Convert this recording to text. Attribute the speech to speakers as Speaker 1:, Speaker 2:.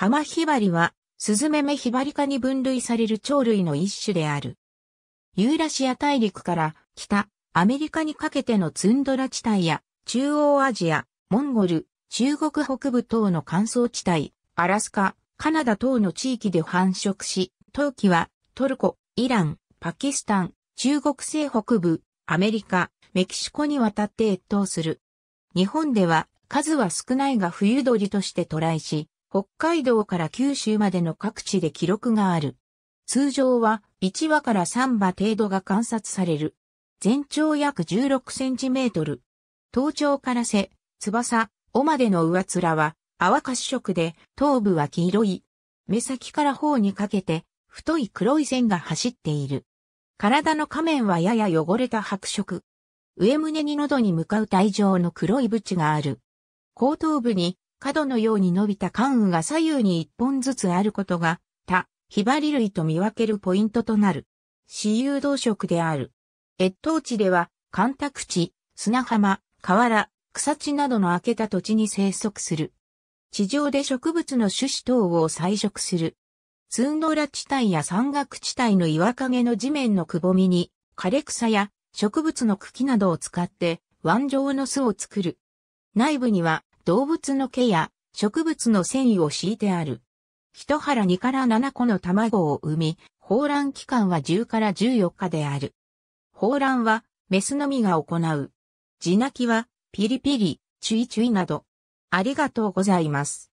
Speaker 1: 浜ヒバリは、スズメメヒバリ科に分類される鳥類の一種である。ユーラシア大陸から北、アメリカにかけてのツンドラ地帯や、中央アジア、モンゴル、中国北部等の乾燥地帯、アラスカ、カナダ等の地域で繁殖し、冬季はトルコ、イラン、パキスタン、中国西北部、アメリカ、メキシコに渡って越冬する。日本では数は少ないが冬鳥として渡来し、北海道から九州までの各地で記録がある。通常は1羽から3羽程度が観察される。全長約16センチメートル。頭頂から背、翼、尾までの上面は淡褐色で頭部は黄色い。目先から頬にかけて太い黒い線が走っている。体の仮面はやや汚れた白色。上胸に喉に向かう体状の黒いブチがある。後頭部に角のように伸びた関羽が左右に一本ずつあることが、他、ヒバリ類と見分けるポイントとなる。私有動植である。越冬地では、干拓地、砂浜、河原、草地などの開けた土地に生息する。地上で植物の種子等を採植する。ツンドラ地帯や山岳地帯の岩陰の地面のくぼみに、枯れ草や植物の茎などを使って、湾状の巣を作る。内部には動物の毛や植物の繊維を敷いてある。一腹2から7個の卵を産み、放卵期間は10から14日である。放卵は、メスのみが行う。地鳴きは、ピリピリ、チュイチュイなど。ありがとうございます。